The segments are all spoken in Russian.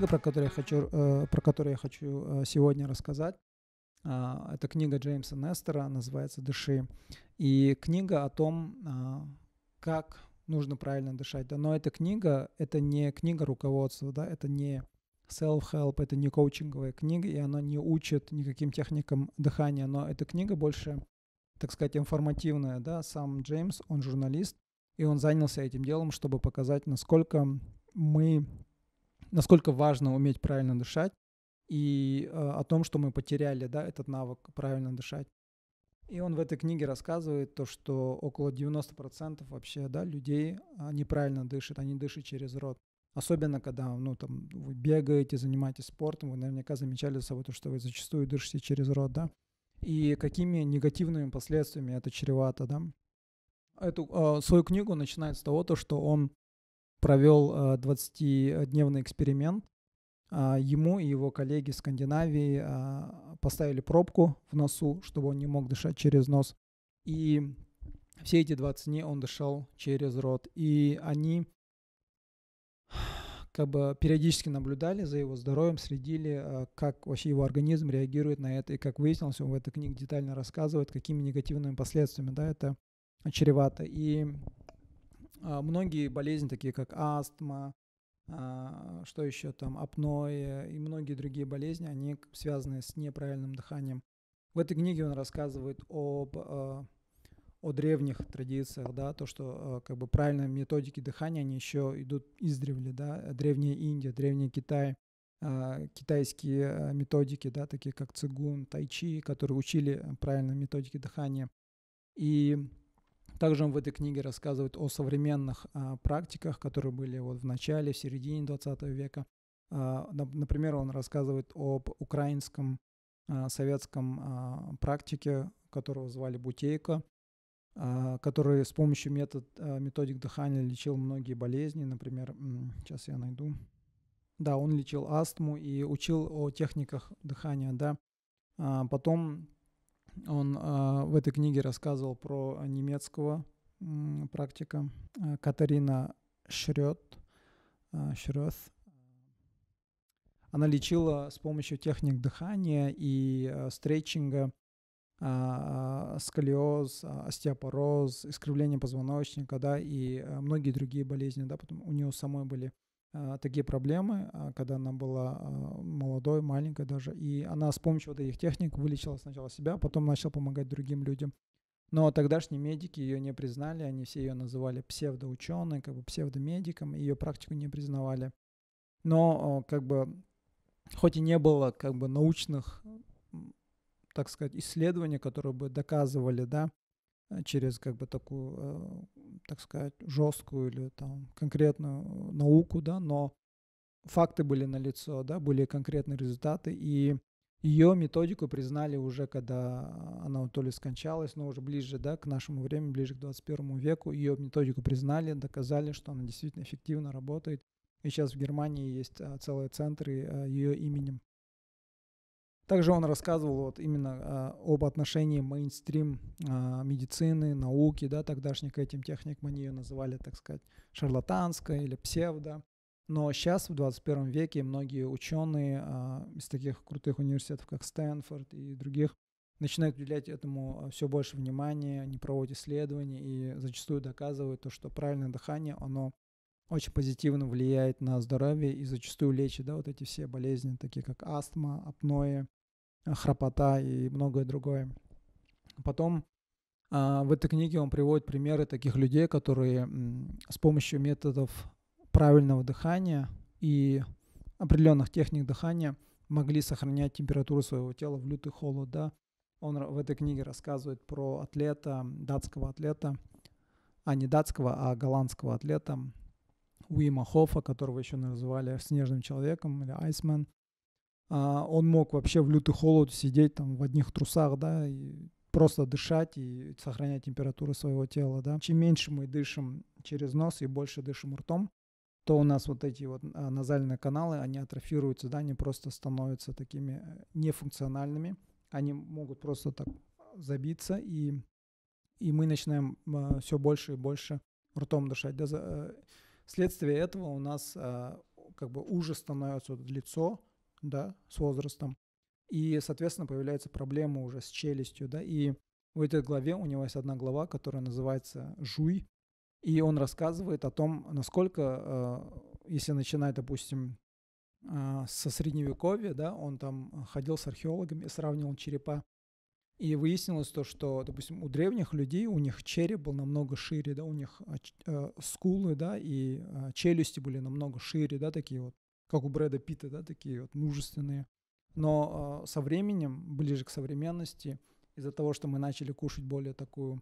книга, про которую я хочу, э, про которую я хочу э, сегодня рассказать. А, это книга Джеймса Нестера, называется «Дыши». И книга о том, а, как нужно правильно дышать. Да? Но эта книга, это не книга руководства, да? это не self-help, это не коучинговая книга, и она не учит никаким техникам дыхания, но эта книга больше, так сказать, информативная. Да? Сам Джеймс, он журналист, и он занялся этим делом, чтобы показать, насколько мы насколько важно уметь правильно дышать и э, о том, что мы потеряли, да, этот навык правильно дышать. И он в этой книге рассказывает то, что около 90% вообще, да, людей неправильно дышат, они дышат через рот. Особенно, когда, ну, там, вы бегаете, занимаетесь спортом, вы наверняка замечали за собой то, что вы зачастую дышите через рот, да. И какими негативными последствиями это чревато, да. Эту э, свою книгу начинает с того, то, что он провел 20-дневный э, эксперимент. А, ему и его коллеги из Скандинавии а, поставили пробку в носу, чтобы он не мог дышать через нос. И все эти 20 дней он дышал через рот. И они как бы периодически наблюдали за его здоровьем, следили, э, как вообще его организм реагирует на это. И как выяснилось, он в этой книге детально рассказывает, какими негативными последствиями да, это чревато. И а, многие болезни, такие как астма, а, что еще там, апноэ и многие другие болезни, они связаны с неправильным дыханием. В этой книге он рассказывает об, а, о древних традициях, да, то, что как бы правильные методики дыхания, они еще идут издревле, да, древняя Индия, древний Китай, китайские методики, да, такие как цигун, тайчи, которые учили правильно методики дыхания. И также он в этой книге рассказывает о современных а, практиках, которые были вот в начале, в середине 20 века. А, например, он рассказывает об украинском а, советском а, практике, которого звали Бутейко, а, который с помощью метод, а, методик дыхания лечил многие болезни. Например, сейчас я найду. Да, он лечил астму и учил о техниках дыхания, да. А, потом он а, в этой книге рассказывал про а, немецкого практика а, Катарина Шрёд. Э, Шрёд. Она лечила с помощью техник дыхания и стретчинга сколиоз, остеопороз, искривление позвоночника, да, и многие другие болезни, да, потом у нее самой были а, такие проблемы, а, когда она была а, молодой, маленькой даже. И она с помощью вот этих техник вылечила сначала себя, потом начала помогать другим людям. Но тогдашние медики ее не признали, они все ее называли псевдоученой, как бы псевдомедиком, ее практику не признавали. Но как бы хоть и не было как бы научных, так сказать, исследований, которые бы доказывали, да, через как бы такую так сказать, жесткую или там конкретную э, науку, да, но факты были налицо, да, были конкретные результаты, и ее методику признали уже, когда она то ли скончалась, но уже ближе да, к нашему времени, ближе к 21 веку, ее методику признали, доказали, что она действительно эффективно работает. И сейчас в Германии есть а, целые центры а, ее именем. Также он рассказывал вот именно э, об отношении мейнстрим э, медицины, науки, да, тогдашних к этим техникам, они ее называли, так сказать, шарлатанской или псевдо. Но сейчас, в 21 веке, многие ученые э, а, из таких крутых университетов, как Стэнфорд и других, начинают уделять этому все больше внимания, они проводят исследования и зачастую доказывают то, что правильное дыхание, оно очень позитивно влияет на здоровье и зачастую лечит да, вот эти все болезни, такие как астма, апноэ Э, храпота и многое другое. Потом а, в этой книге он приводит примеры таких людей, которые с помощью методов правильного дыхания и определенных техник дыхания могли сохранять температуру своего тела в лютый холод. Да? Он в этой книге рассказывает про атлета, датского атлета, а не датского, а голландского атлета Уима Хофа, которого еще называли снежным человеком или айсмен – а, он мог вообще в лютый холод сидеть там в одних трусах, да, и просто дышать и сохранять температуру своего тела, да. Чем меньше мы дышим через нос и больше дышим ртом, то у нас вот эти вот а, назальные каналы, они атрофируются, да, они просто становятся такими э, нефункциональными, они могут просто так забиться, и, и мы начинаем а, все больше и больше ртом дышать. Да, вследствие э, этого у нас как бы уже становится лицо, да, с возрастом. И, соответственно, появляется проблема уже с челюстью, да, и в этой главе у него есть одна глава, которая называется «Жуй», и он рассказывает о том, насколько, э, если начинать, допустим, э, со средневековья, да, он там ходил с археологами, сравнивал черепа, и выяснилось то, что, допустим, у древних людей у них череп был намного шире, да, у них э, скулы, да, и челюсти были намного шире, да, такие вот как у Брэда Питта, да, такие вот мужественные. Но э, со временем, ближе к современности, из-за того, что мы начали кушать более такую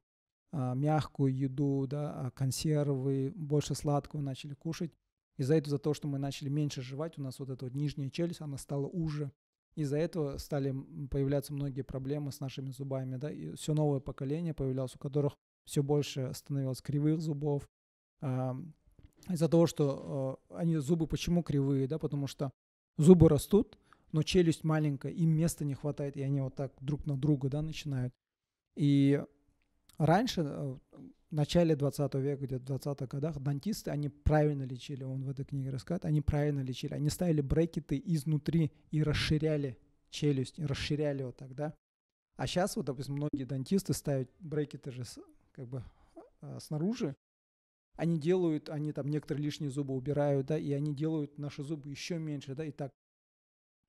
э, мягкую еду, да, а, консервы, больше сладкого начали кушать, из-за этого, за то, что мы начали меньше жевать, у нас вот эта вот нижняя челюсть, она стала уже. Из-за этого стали появляться многие проблемы с нашими зубами, да, и все новое поколение появлялось, у которых все больше становилось кривых зубов, из-за того, что э, они зубы почему кривые, да, потому что зубы растут, но челюсть маленькая, им места не хватает, и они вот так друг на друга, да, начинают. И раньше, э, в начале 20 века, где-то 20-х годах, дантисты, они правильно лечили, он в этой книге рассказывает, они правильно лечили, они ставили брекеты изнутри и расширяли челюсть, и расширяли вот так, да. А сейчас вот, допустим, многие дантисты ставят брекеты же как бы э, снаружи, они делают, они там некоторые лишние зубы убирают, да, и они делают наши зубы еще меньше, да, и так.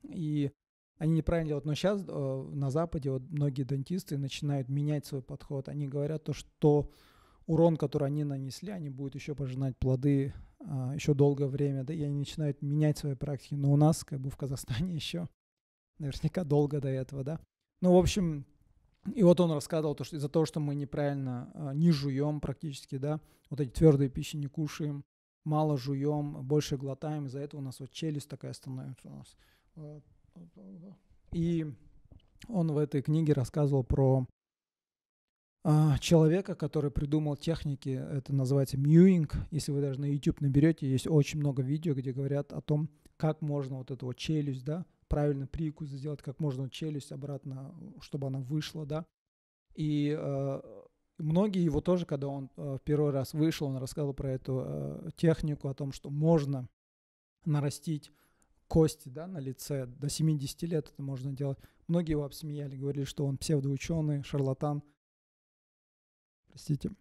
И они неправильно делают. Но сейчас э, на Западе вот многие дантисты начинают менять свой подход. Они говорят то, что урон, который они нанесли, они будут еще пожинать плоды э, а, еще долгое время, да, и они начинают менять свои практики. Но у нас, как бы в Казахстане еще наверняка долго до этого, да. Ну, в общем, и вот он рассказывал, то, что из-за того, что мы неправильно э, не жуем практически, да, вот эти твердые пищи не кушаем, мало жуем, больше глотаем, из-за этого у нас вот челюсть такая становится у нас. Э, и он в этой книге рассказывал про а, человека, который придумал техники, это называется мьюинг. Если вы даже на YouTube наберете, есть очень много видео, где говорят о том, как можно вот эту вот челюсть, да, правильно прикус сделать, как можно челюсть обратно, э, чтобы она вышла, да. И э, многие его тоже, когда он э, первый раз вышел, он рассказал про эту э, технику, о том, что можно нарастить кости да, на лице. До 70 лет это можно делать. Многие его обсмеяли, говорили, что он псевдоученый, шарлатан. Простите.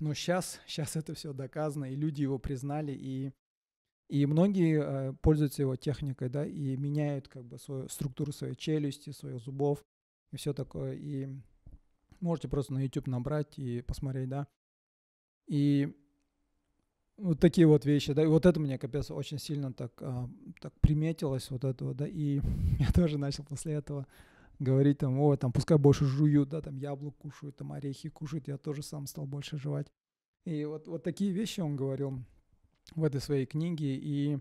Но сейчас, сейчас это все доказано, и люди его признали, и и многие э, пользуются его техникой, да, и меняют как бы свою структуру своей челюсти, своих зубов и все такое. И можете просто на YouTube набрать и посмотреть, да. И вот такие вот вещи, да, и вот это мне, капец, очень сильно так, а, так приметилось вот этого, да, и я тоже начал после этого говорить там, о, там, пускай больше жуют, да, там, яблок кушают, там, орехи кушают, я тоже сам стал больше жевать. И вот, вот такие вещи он говорил, в этой своей книге, и,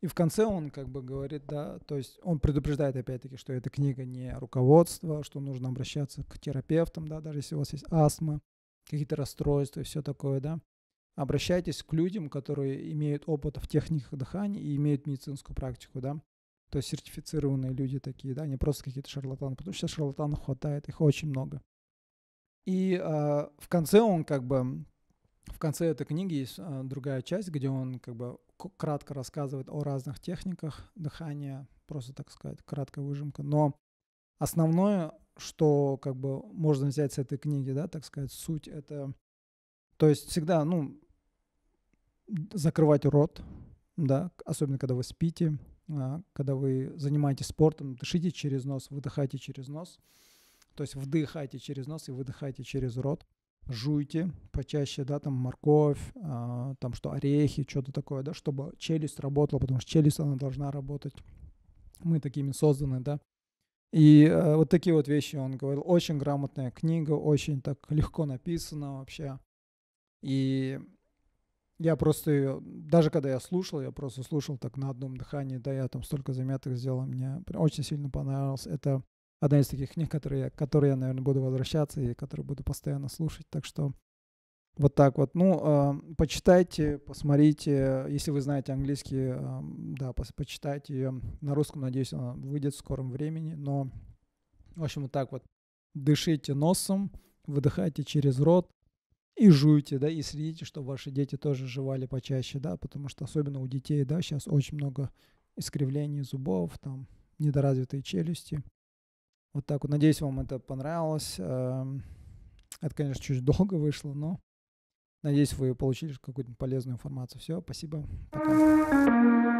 и в конце он как бы говорит, да, то есть он предупреждает опять-таки, что эта книга не руководство, что нужно обращаться к терапевтам, да, даже если у вас есть астма, какие-то расстройства и все такое, да. Обращайтесь к людям, которые имеют опыт в техниках дыхания и имеют медицинскую практику, да. То есть сертифицированные люди такие, да, не просто какие-то шарлатаны, потому что сейчас шарлатанов хватает, их очень много. И э, в конце он как бы в конце этой книги есть а, другая часть, где он как бы кратко рассказывает о разных техниках дыхания, просто, так сказать, краткая выжимка. Но основное, что как бы можно взять с этой книги, да, так сказать, суть это, то есть всегда, ну, закрывать рот, да, особенно когда вы спите, а, когда вы занимаетесь спортом, дышите через нос, выдыхайте через нос, то есть вдыхайте через нос и выдыхайте через рот жуйте почаще, да, там морковь, а, там что, орехи, что-то такое, да, чтобы челюсть работала, потому что челюсть, она должна работать. Мы такими созданы, да. И э, вот такие вот вещи он говорил. Очень грамотная книга, очень так легко написана вообще. И я просто ее, даже когда я слушал, я просто слушал так на одном дыхании, да, я там столько заметок сделал, мне очень сильно понравилось. Это одна из таких книг, которые, которые я, наверное, буду возвращаться и которые буду постоянно слушать. Так что вот так вот. Ну, э, почитайте, посмотрите. Если вы знаете английский, э, да, пос, почитайте ее. На русском, надеюсь, она выйдет в скором времени. Но, в общем, вот так вот. Дышите носом, выдыхайте через рот и жуйте, да, и следите, чтобы ваши дети тоже жевали почаще, да, потому что особенно у детей, да, сейчас очень много искривлений зубов, там, недоразвитые челюсти. Вот так вот. Надеюсь, вам это понравилось. Эм, это, конечно, чуть долго вышло, но надеюсь, вы получили какую-то полезную информацию. Все, спасибо. Пока.